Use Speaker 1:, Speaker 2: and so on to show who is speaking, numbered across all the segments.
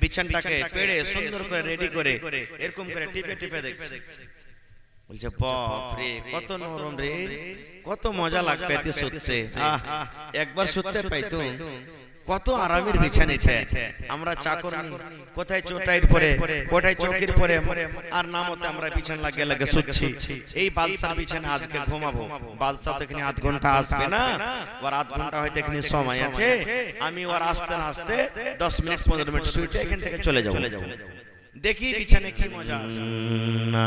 Speaker 1: বিছানটাকে পেড়ে সুন্দর করে রেডি করে এরকম করে টিপে টিপে দেখছে বলছে বাপ রে কত নরম রে কত মজা লাগবে এতে সত্যি একবার সত্যি পাইতো কত আরামের বিছানে আমরা চাকর কোথায় চোটাইর পরে কোথায় চকির পরে আর নামতে আমরা বিছান লাগে লাগে শুচ্ছি এই বাদশার বিছানে আজকে ঘুমাবো বাদশাহ তো এখানে আধ ঘন্টা আসবে না ওর আধ ঘন্টা হয়তো এখানে সময় আছে আমি ওর আসতে না আসতে দশ মিনিট পনেরো মিনিট শুইটে এখান থেকে চলে যাবো দেখি বিছানে কি মজা না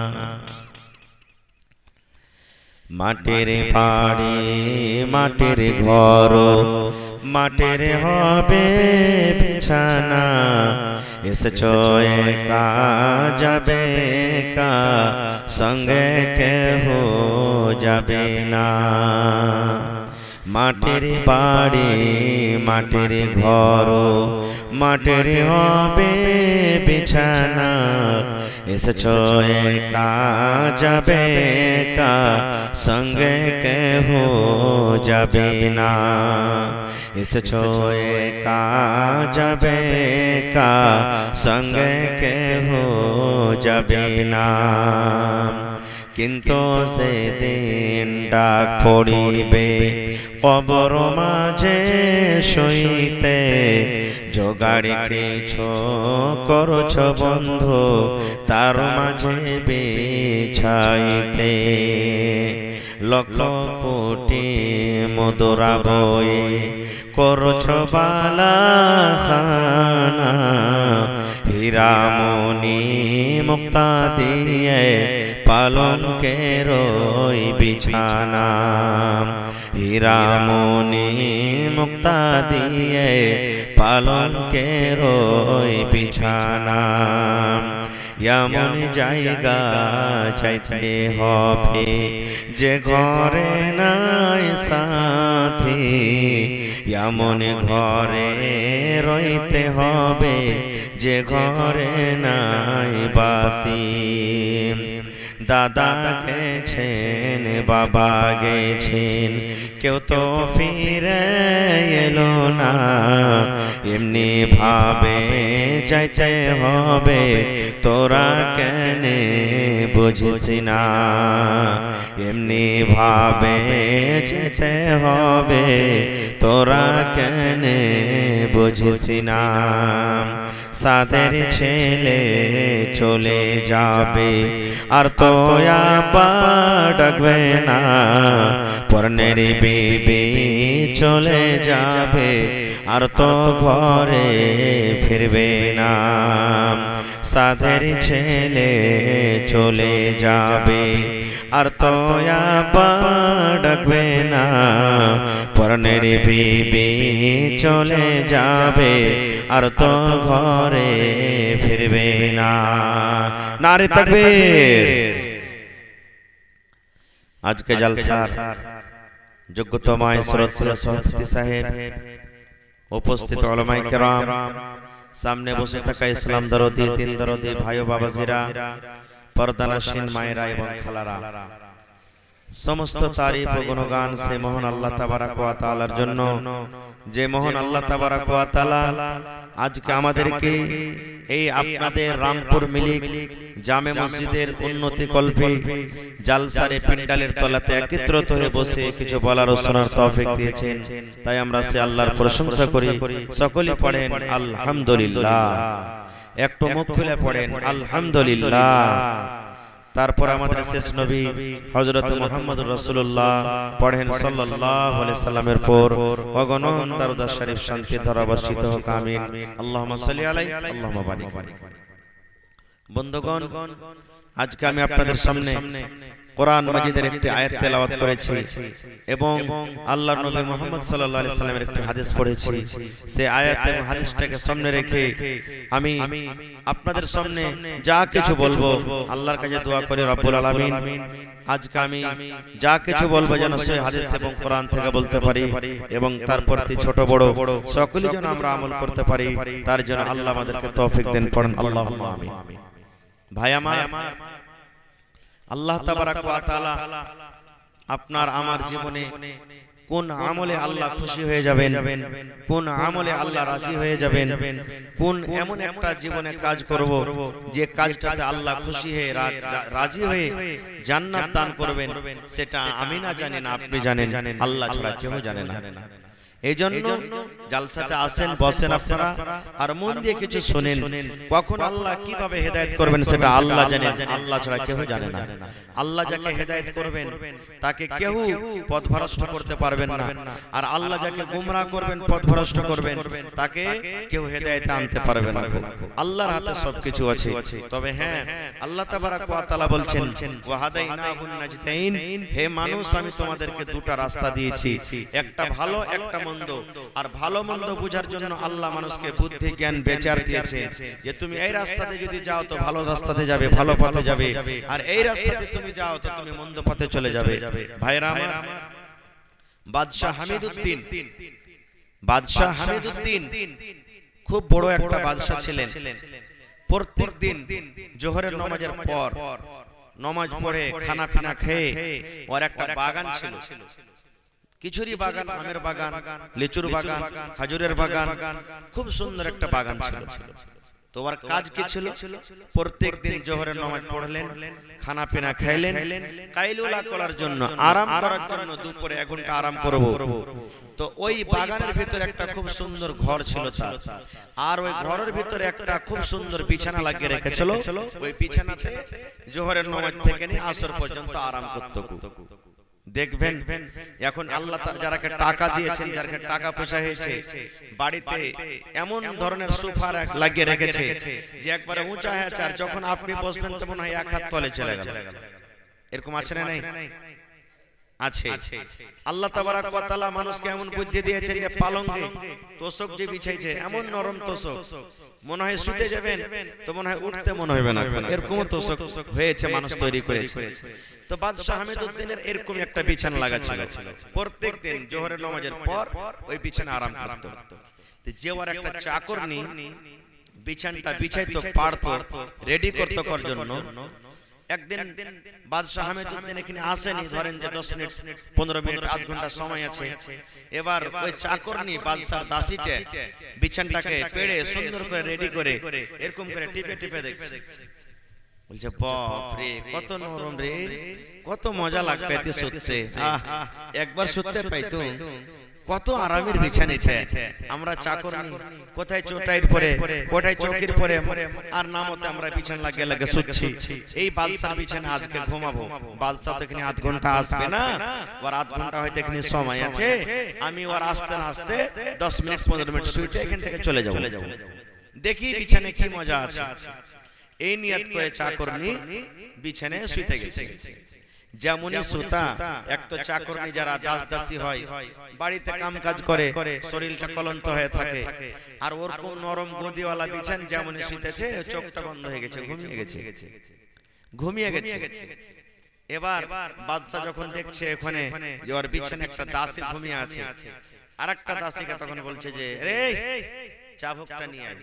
Speaker 1: মাটির পাড়ি মাটির ঘর মাটির হবে বিছানা এসেছ একা যাবে কা সঙ্গে কেহ যাবে না মাটির বাড়ি মাটির ঘর মাটির হবে বিছানা এসেছ একা যাবে একা সঙ্গে কেহ যাবে না এসেছ একা যাবে একা সঙ্গে কেহ যাবে না কিন্তু সেদিন ডাক পড়িবে কবর মাঝে সইতে জোগাড় কিছু করছ বন্ধু তার মাঝে বিছাইতে লক্ষ কোটি মদুরা বয়ে করছ বালা খানা হীরামণি মুক্তা দিয়ে পালনকে রই বিছানা হীরামণি মুক্তা দিয়ে পালনকে রই বিছানা এমন জায়গা চাইতে হবে যে ঘরে নাই সাথে এমন ঘরে রইতে হবে যে ঘরে নাই বাতি দাদা গেছেন বাবা গেছেন কেউ তো ফিরে এলো না এমনি ভাবে যাইতে হবে তো তোরা কেনে বুঝিস না এমনি ভাবে যেতে হবে তোরা কেনে বুঝিস না সাদের ছেলে চলে যাবে আর তোয়া ডাকবে না পর্ণের বিবি চলে যাবে আর তো ঘরে ফিরবে না সাধের ছেলে চলে যাবে আর তো ডাকবে না পরনের বিবি চলে যাবে আর তো ঘরে ফিরবে না নারে থাকবে আজকে জলসার যোগ্যতমায় শ্রদ্ধা সভাপতি সাহেব উপস্থিত অলমাই সামনে বসে থাকা ইসলাম দরদি তিন দরদি ভাই বাবাজিরা
Speaker 2: পর্দানাসীন মায়েরা এবং
Speaker 1: খালারা সমস্ত তারিফ ও গুণগান সে মোহন আল্লাহ তাবারাকালার জন্য যে মোহন আল্লাহ তাবারাকালা আজকে আমাদেরকে এই আপনাদের রামপুর মিলিক জামে মসজিদের উন্নতি কল্পে জালসারে পিন্ডালের তলাতে একত্রিত হয়ে বসে কিছু বলার ও শোনার তৌফিক দিয়েছেন তাই আমরা সে আল্লাহর প্রশংসা করি সকলে পড়েন আলহামদুলিল্লাহ একটু মুখ খুলে পড়েন আলহামদুলিল্লাহ তারপর আমাদের শেষ নবী হজরত মোহাম্মদ রসুল্লাহ পড়েন সাল্লামের পর অগণন শরীফ শান্তি ধরাবর্ষিত হোক আমি আল্লাহ আল্লাহ বন্ধুগণ আজকে আমি আপনাদের সামনে কোরআন মাজিদের একটি আয়াত তেলাওয়াত করেছি এবং আল্লাহ নবী মোহাম্মদ সাল্লাহ সাল্লামের একটি হাদিস পড়েছি সে আয়াত এবং হাদিসটাকে সামনে রেখে আমি আপনাদের সামনে যা কিছু বলবো আল্লাহর কাছে দোয়া করে রব্বুল আলমিন আজকে আমি যা কিছু বলবো যেন সে হাদিস এবং কোরআন থেকে বলতে পারি এবং তার প্রতি ছোট বড় সকলে যেন আমরা আমল করতে পারি তার জন্য আল্লাহ আমাদেরকে তৌফিক দেন পড়েন আল্লাহ আমিন ভাই আমার আল্লাহ আপনার আমার জীবনে কোন আমলে আল্লাহ খুশি হয়ে যাবেন কোন আমলে আল্লাহ রাজি হয়ে যাবেন কোন এমন একটা জীবনে কাজ করব যে কাজটাতে আল্লাহ খুশি হয়ে রাজি হয়ে জান্নাত দান করবেন সেটা আমি না জানি না আপনি জানেন আল্লাহ ছাড়া কেউ জানে না এই জালসাতে আসেন বসেন আপনারা আর মন দিয়ে কিছু শোনেন কখন আল্লাহ কিভাবে হেদায়ত করবেন সেটা আল্লাহ জানেন আল্লাহ ছাড়া কেউ জানে না আল্লাহ যাকে হেদায়ত করবেন তাকে কেউ পথভ্রষ্ট করতে পারবেন না আর আল্লাহ যাকে গুমরা করবেন পথভ্রষ্ট করবেন তাকে কেউ হেদায়তে আনতে পারবে না আল্লাহর হাতে সবকিছু আছে তবে হ্যাঁ আল্লাহ তাবারাক ওয়া তাআলা বলছেন ওয়াহাদাইনাহুন নাজদাইন হে মানুষ আমি তোমাদেরকে দুটো রাস্তা দিয়েছি একটা ভালো একটা মন্দ আর ভালো মন্দ বোঝার জন্য আল্লাহ মানুষকে বুদ্ধি জ্ঞান বেচার দিয়েছে যে তুমি এই রাস্তাতে যদি যাও তো ভালো রাস্তাতে যাবে ভালো পথে যাবে আর এই রাস্তাতে তুমি যাও তো তুমি মন্দ পথে চলে যাবে ভাইরা বাদশাহ বাদশাহ খুব বড় একটা বাদশাহ ছিলেন প্রত্যেক দিন জোহরের নমাজের পর নমাজ পড়ে খানা পিনা খেয়ে ওর একটা বাগান ছিল কিছুরি বাগান আমের বাগান লিচুর বাগান খাজুরের বাগান খুব সুন্দর একটা বাগান ছিল তোমার কাজ কি ছিল প্রত্যেক দিন জোহরের নামাজ পড়লেন খানা পিনা খাইলেন কাইলুলা করার জন্য আরাম করার জন্য দুপুরে এক ঘন্টা আরাম করব তো ওই বাগানের ভিতরে একটা খুব সুন্দর ঘর ছিল তার আর ওই ঘরের ভিতরে একটা খুব সুন্দর বিছানা লাগিয়ে রেখেছিল ওই বিছানাতে জোহরের নামাজ থেকে নিয়ে আসর পর্যন্ত আরাম করতো দেখবেন এখন আল্লাহ যারা টাকা দিয়েছেন যারা টাকা পয়সা হয়েছে বাড়িতে এমন ধরনের সোফা লাগিয়ে রেখেছে যে একবারে উঁচা হয়েছে আর যখন আপনি বসবেন তখন এক হাত তলে চলে গেল এরকম আছে না নাই আছে আল্লাহ তাবারাক মানুষকে এমন বুদ্ধি দিয়েছেন যে পালং তোষক যে বিছাইছে এমন নরম তোষক মনে হয় শুতে যাবেন তো মনে হয় উঠতে মনে হবে না এরকম তোষক হয়েছে মানুষ তৈরি করেছে তো বাদশাহ হামিদউদ্দিনের এরকম একটা বিছানা ছিল প্রত্যেক দিন জোহরের নামাজের পর ওই বিছানা আরাম করত তো যে একটা চাকর নি বিছানটা বিছাইতো পারতো রেডি করতো করার জন্য একদিন বাদশাহ আহমেদুদ্দিন এখানে আসেনি ধরেন যে দশ মিনিট পনেরো মিনিট আধ ঘন্টা সময় আছে এবার ওই চাকরনি বাদশাহ দাসিটে বিছানটাকে পেড়ে সুন্দর করে রেডি করে এরকম করে টিপে টিপে দেখছে
Speaker 2: বলছে বাপরে কত নরম রে কত মজা লাগবে এতে সত্যি আহ একবার সত্যি পাইতো কত আরামের বিছান আমরা চাকর কোথায় চোটাইর পরে কোথায় চৌকির পরে আর নামতে আমরা বিছান লাগে লাগে শুচ্ছি
Speaker 1: এই বাদশার বিছানে আজকে ঘুমাবো বাদশাহ তো এখানে আধ ঘন্টা আসবে না ওর আধ ঘন্টা হয়তো এখানে সময় আছে আমি ওর আসতে আসতে দশ মিনিট পনেরো মিনিট শুইটে এখান থেকে চলে যাবো দেখি বিছানে কি মজা আছে এই নিয়াত করে নি বিছানে শুইতে গেছে যেমনই সুতা এক তো চাকরনি যারা দাস দাসী হয় বাড়িতে কাম কাজ করে শরীরটা কলন্ত হয়ে থাকে আর ওরকম নরম গদিওয়ালা বিছান যেমনই শুতেছে চোখটা বন্ধ হয়ে গেছে ঘুমিয়ে গেছে ঘুমিয়ে গেছে এবার বাদশাহ যখন দেখছে ওখানে যে ওর বিছানে একটা দাসী ঘুমিয়ে আছে আর একটা দাসীকে তখন বলছে যে রে চাবুকটা নিয়ে আয়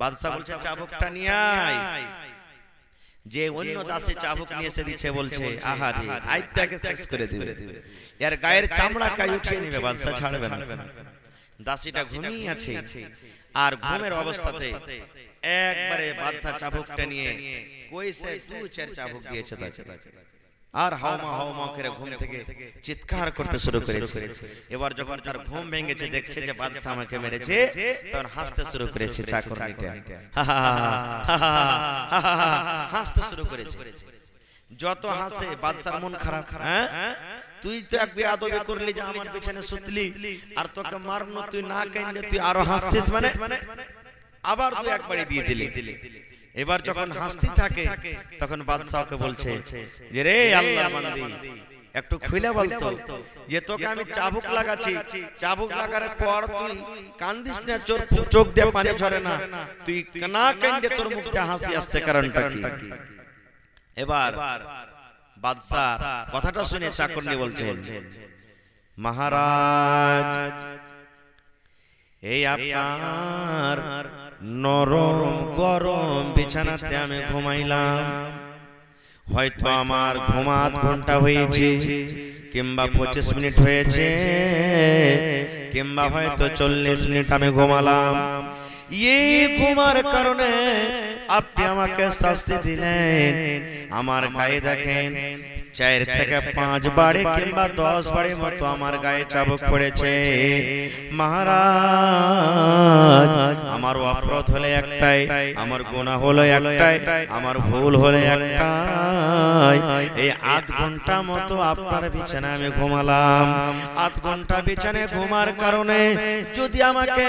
Speaker 1: বাদশাহ বলছে চাবুকটা নিয়ে আয় যে অন্য দাসে চাবুক নিয়ে এসে দিচ্ছে বলছে আহারে আইত্যাকে শেষ করে দিবে এর গায়ের চামড়া কাই উঠিয়ে নেবে বাদশা ছাড়বে না দাসীটা ঘুমিয়ে আছে আর ঘুমের অবস্থাতে একবারে বাদশা চাবুকটা নিয়ে কইছে তুই চার চাবুক দিয়েছে তাকে আর হাওমা হাওমা করে ঘুম থেকে চিৎকার করতে শুরু করেছে এবার যখন তার ঘুম ভেঙেছে দেখছে যে বাদশাহ আমাকে মেরেছে তখন হাসতে শুরু করেছে চাকরনিটা হাসতে শুরু করেছে যত হাসে বাদশার মন খারাপ হ্যাঁ তুই তো এক বেয়াদবি করলি যে আমার পেছনে সুতলি আর তোকে মারনো তুই না কাইন্দে তুই আরো হাসছিস মানে আবার তুই একবারে দিয়ে দিলি এবার যখন হাসতে থাকে তখন বাদশাহকে বলছে যে রে আল্লাহ মান্দি একটু খুলে বলতো যে তোকে আমি চাবুক লাগাচ্ছি চাবুক লাগার পর তুই কান্দিস না চোখ চোখ দিয়ে পানি ঝরে না তুই না কান্দে তোর মুখ দিয়ে হাসি আসছে কারণটা কি এবার বাদশাহ কথাটা শুনে চাকরনি বলছে মহারাজ এই আপনার নরম গরম বিছানাতে আমি ঘুমাইলাম হয়তো আমার ঘুমাত ঘন্টা হয়েছে কিংবা পঁচিশ মিনিট হয়েছে কিংবা হয়তো চল্লিশ মিনিট আমি ঘুমালাম এই ঘুমার কারণে আপনি আমাকে শাস্তি দিলেন আমার গায়ে দেখেন চার থেকে পাঁচ বারে কিংবা দশ বারে মতো আমার গায়ে চাবুক পড়েছে মহারাজ আমার অপরাধ হলে একটাই আমার গোনা হলো একটাই আমার ভুল হলে একটাই এই আধ ঘন্টা মতো আপনার আমি ঘুমালাম আধ ঘন্টা বিছানে ঘুমার কারণে যদি আমাকে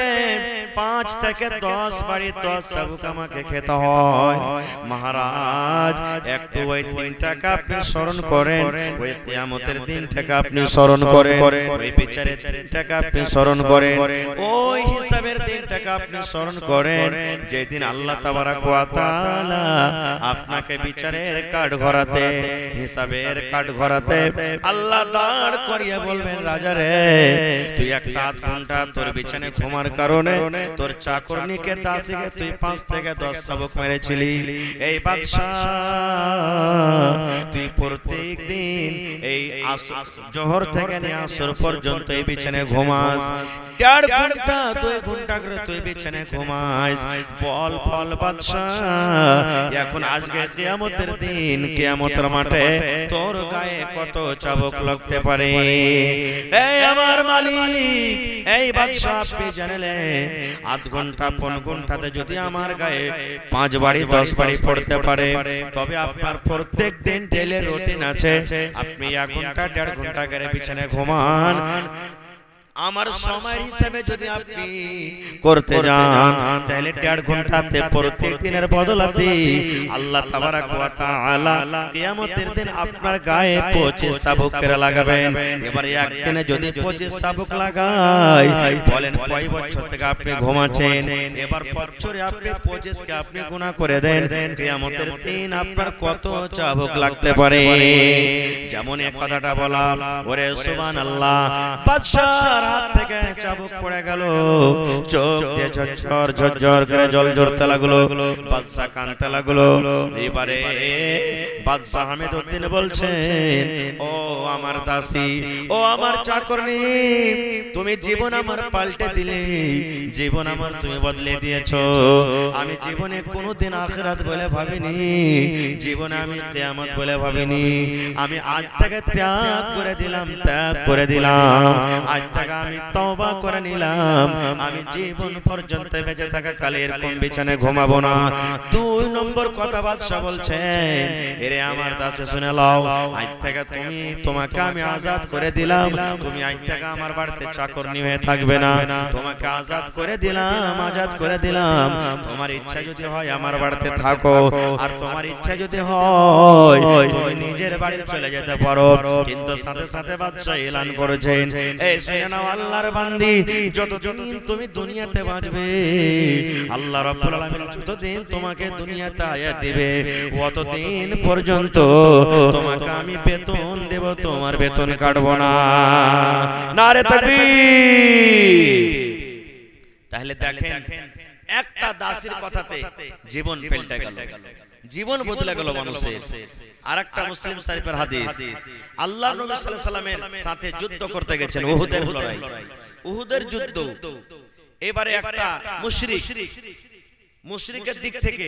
Speaker 1: পাঁচ থেকে দশ বাড়ি দশ চাবুক আমাকে খেতে হয় মহারাজ একটু ওই তিন টাকা আপনি স্মরণ করেন ওই কিয়ামতের দিনটাকে আপনি স্মরণ করেন ওই বিচারের দিনটাকে আপনি স্মরণ করেন ওই হিসাবের দিনটাকে আপনি স্মরণ করেন যেদিন আল্লাহ তাবারাক ওয়া তাআলা আপনাকে বিচারের কাঠ ঘরাতে হিসাবের কাঠ ঘরাতে আল্লাহ দাঁড় করিয়ে বলবেন রাজা রে তুই একটা আধ ঘন্টা তোর বিছানে ঘুমার কারণে তোর চাকরনিকে তা তুই পাঁচ থেকে দশ শাবক মেরেছিলি এই বাদশাহ তুই পড়তে প্রত্যেক দিন এই জহর থেকে নিয়ে আসর পর্যন্ত এই বিছানে ঘুমাস দেড় ঘন্টা দুই ঘন্টা করে তুই বিছানে ঘুমাস বল বাদশাহ এখন আজকে দিন মাঠে তোর গায়ে কত চাবক লাগতে পারে এই আমার মালিক এই বাদশাহ আপনি জানলে আধ ঘন্টা পন ঘন্টাতে যদি আমার গায়ে পাঁচ বাড়ি দশ বাড়ি পড়তে পারে তবে আপনার প্রত্যেক দিন ডেলে রুটিন আছে আপনি এক ঘন্টা দেড় ঘন্টা করে পিছনে ঘুমান আমার সময়ের হিসাবে যদি আপনি করতে যান তাহলে দেড় ঘন্টাতে প্রত্যেক দিনের বদলাতে আল্লাহ তাবারাক ওয়া তাআলা কিয়ামতের দিন আপনার গায়ে 25 শাবক করে লাগাবেন এবারে একদিনে যদি 25 সাবুক লাগাই বলেন কয় বছর থেকে আপনি ঘুমাচ্ছেন এবার বছরে আপনি 25 কে আপনি গুনাহ করে দেন কিয়ামতের দিন আপনার কত শাবক লাগতে পারে যেমন এক কথাটা বলা ওরে সুবহানাল্লাহ বাদশা তার হাত থেকে চাবুক পড়ে গেল চোখ দিয়ে ঝরঝর ঝরঝর করে জল ঝরতে লাগলো বাদশা কানতে লাগলো এবারে বাদশা হামিদ উদ্দিন বলছেন ও আমার দাসী ও আমার তুমি জীবন আমার পাল্টে দিলে জীবন আমার তুমি বদলে দিয়েছো আমি জীবনে কোনোদিন আখরাত বলে ভাবিনি জীবনে আমি তেয়ামত বলে ভাবিনি আমি আজ থেকে ত্যাগ করে দিলাম ত্যাগ করে দিলাম আজ থেকে আমি তওবা করে নিলাম আমি জীবন পর্যন্ত বেঁচে থাকা কালে এরকম বিছানে ঘুমাবো না দুই নম্বর কথা বাদশা বলছেন এরে আমার দাসে শুনে লও আজ থেকে তুমি তোমাকে আমি আজাদ করে দিলাম তুমি আজ থেকে আমার বাড়িতে চাকরনি হয়ে থাকবে না তোমাকে আজাদ করে দিলাম আজাদ করে দিলাম তোমার ইচ্ছা যদি হয় আমার বাড়িতে থাকো আর তোমার ইচ্ছা যদি হয় তুমি নিজের বাড়ি চলে যেতে পারো কিন্তু সাথে সাথে বাদশাহ এলান করেছেন এই শুনে নাও আল্লাহর বান্দি যতদিন তুমি দুনিয়াতে বাঁচবে আল্লাহ রাব্বুল আলামিন যতদিন তোমাকে দুনিয়াতে আয়াত দিবে ততদিন পর্যন্ত তোমাকে আমি বেতন দেব তোমার বেতন কাটবো না নারে তাকবীর তাহলে দেখেন একটা দাসের কথাতে জীবন পেল্টে গেল জীবন বদলে গেল মানুষের আর একটা মুসলিম শরীফের হাদিস আল্লাহ নবী সাল্লামের সাথে যুদ্ধ করতে গেছেন উহুদের লড়াই উহুদের যুদ্ধ এবারে একটা মুশরিক মুশরিকের দিক থেকে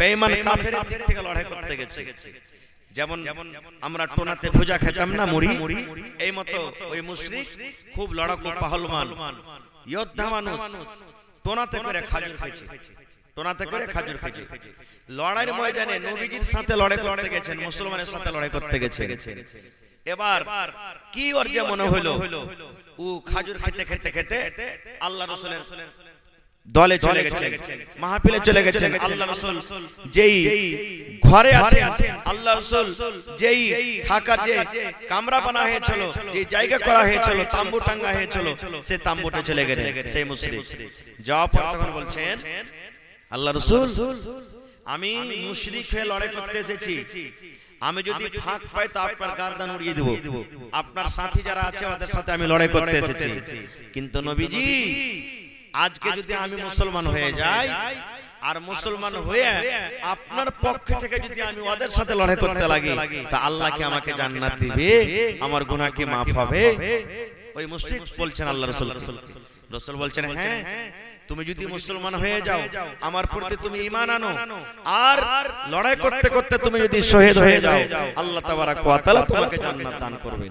Speaker 1: বেঈমান কাফের দিক থেকে লড়াই করতে গেছে যেমন আমরা টোনাতে ভুজা খেতাম না মুড়ি এই মতো ওই মুশরিক খুব লড়াকু পাহলমান যোদ্ধা মানুষ টোনাতে করে খাজুর খাইছে করে খাজুর খেয়েছে লড়াইয়ের ময়দানে নবীজির সাথে লড়াই করতে গেছেন মুসলমানের সাথে লড়াই করতে এবার কি ওর যে মনে ও খাজুর খেতে খেতে খেতে আল্লাহ রসুলের দলে চলে মাহফিলে চলে গেছেন আল্লাহ রসুল যেই ঘরে আছে আল্লাহ রসুল যেই থাকার যে কামরা বানা হয়েছিল যে জায়গা করা হয়েছিল তাম্বু টাঙ্গা হয়েছিল সে তাম্বুটা চলে গেছে সেই মুসলিম যাওয়ার পর তখন বলছেন আল্লাহ রসুল আমি মুশরিক হয়ে লড়াই করতে এসেছি আমি যদি ফাঁক পাই তো আপনার গার্দান উড়িয়ে দেবো আপনার সাথী যারা আছে ওদের সাথে আমি লড়াই করতে এসেছি কিন্তু নবীজি আজকে যদি আমি মুসলমান হয়ে যাই আর মুসলমান হয়ে আপনার পক্ষ থেকে যদি আমি ওদের সাথে লড়াই করতে লাগি তা আল্লাহ কি আমাকে জান্নাত দিবে আমার গুনাহ কি মাফ হবে ওই মুশরিক বলছেন আল্লাহ রাসূল রাসূল বলছেন হ্যাঁ, হ্যাঁ তুমি যদি মুসলমান হয়ে যাও আমার প্রতি তুমি ইমান আনো আর লড়াই করতে করতে তুমি যদি শহীদ হয়ে যাও আল্লাহ তাআলা তোমাকে জান্নাত দান করবেন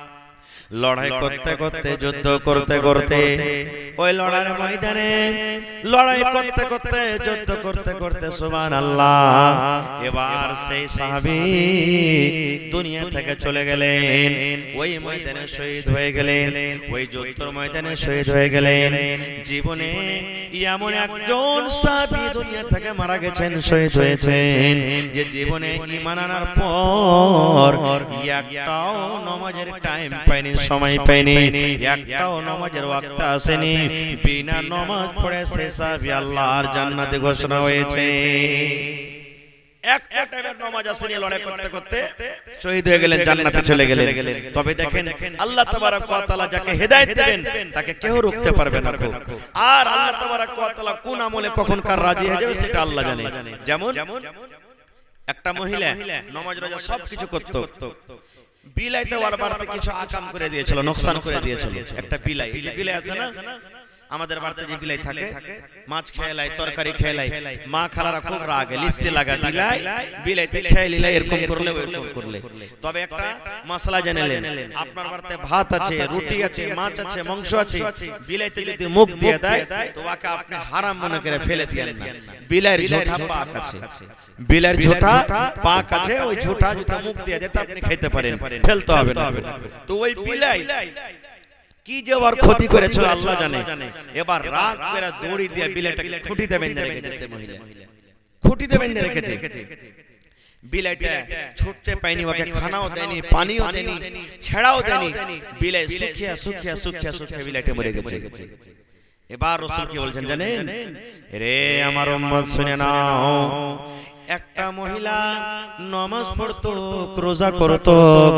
Speaker 1: লড়াই করতে করতে যুদ্ধ করতে করতে ওই লড়াইয়ের ময়দানে লড়াই করতে করতে যুদ্ধ করতে করতে সুমান আল্লাহ এবার সেই সাহাবি দুনিয়া থেকে চলে গেলেন ওই ময়দানে শহীদ হয়ে গেলেন ওই যুদ্ধর ময়দানে শহীদ হয়ে গেলেন জীবনে এমন একজন সাহাবি দুনিয়া থেকে মারা গেছেন শহীদ হয়েছেন যে জীবনে ইমান আনার পর একটাও নমাজের টাইম পায়নি সময় পাইনি একটাও নামাজের ওয়াক্ত আসেনি বিনা নামাজ পড়ে শেষ হবে আল্লাহর জান্নাতে ঘোষণা হয়েছে একটা শহীদ হয়ে তবে দেখেন আল্লাহ যাকে তাকে কেউ রুখতে না কোন আমলে কখন কার রাজি যেমন একটা মহিলা নমাজ রোজা সবকিছু করতো বিলাইতে ওর বাড়িতে কিছু আকাম করে দিয়েছিল নোকসান করে দিয়েছিল একটা বিলাই বিলাই আছে না আমাদের বাড়িতে যে বিলাই থাকে মাছ খেলাই তরকারি খেলাই মা খালারা খুব রাগ লিসে লাগা বিলাই বিলাইতে খেয়ে লিলাই এরকম করলে ওইরকম করলে তবে একটা মশলা জেনেলেন আপনার বাড়িতে ভাত আছে রুটি আছে মাছ আছে মাংস আছে বিলাইতে যদি মুখ দিয়ে দেয় তো ওকে আপনি হারাম মনে করে ফেলে দিয়েন না বিলাইয়ের ঝোঁটা পাক আছে বিলাইয়ের ঝোঁটা পাক আছে ওই ঝোঁটা যদি মুখ দিয়ে দেয় তো আপনি খেতে পারেন ফেলতে হবে না তো ওই বিলাই কি যে ওর ক্ষতি করেছিল আল্লাহ জানে এবার রাত করে দড়ি দিয়ে বিলেটাকে খুঁটিতে বেঁধে রেখেছে সে মহিলা খুঁটিতে বেঁধে রেখেছে বিলেটে ছুটতে পাইনি ওকে খানাও দেয়নি পানিও দেয়নি ছেড়াও দেয়নি বিলে সুখিয়া সুখিয়া সুখিয়া সুখিয়া বিলেটে মরে গেছে এবার রসুল কি বলছেন জানেন রে আমার উম্মত শুনে নাও একটা মহিলা নমাজ পড়ত রোজা করত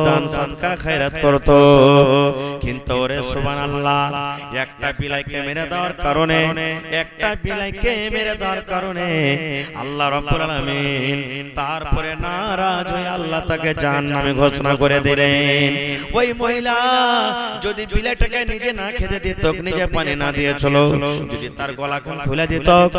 Speaker 1: দান সাদকা খায়রাত করত কিন্তু ওরে সুবহানাল্লাহ একটা বিলাইকে মেরে দেওয়ার কারণে একটা বিলাইকে মেরে দেওয়ার কারণে আল্লাহ রাব্বুল আলামিন তারপরে নারাজ হয়ে আল্লাহ তাকে জাহান্নামে ঘোষণা করে দিলেন ওই মহিলা যদি বিলাইটাকে নিজে না খেতে দিত নিজে পানি না দিয়ে চলো যদি তার গলা খুলে দিত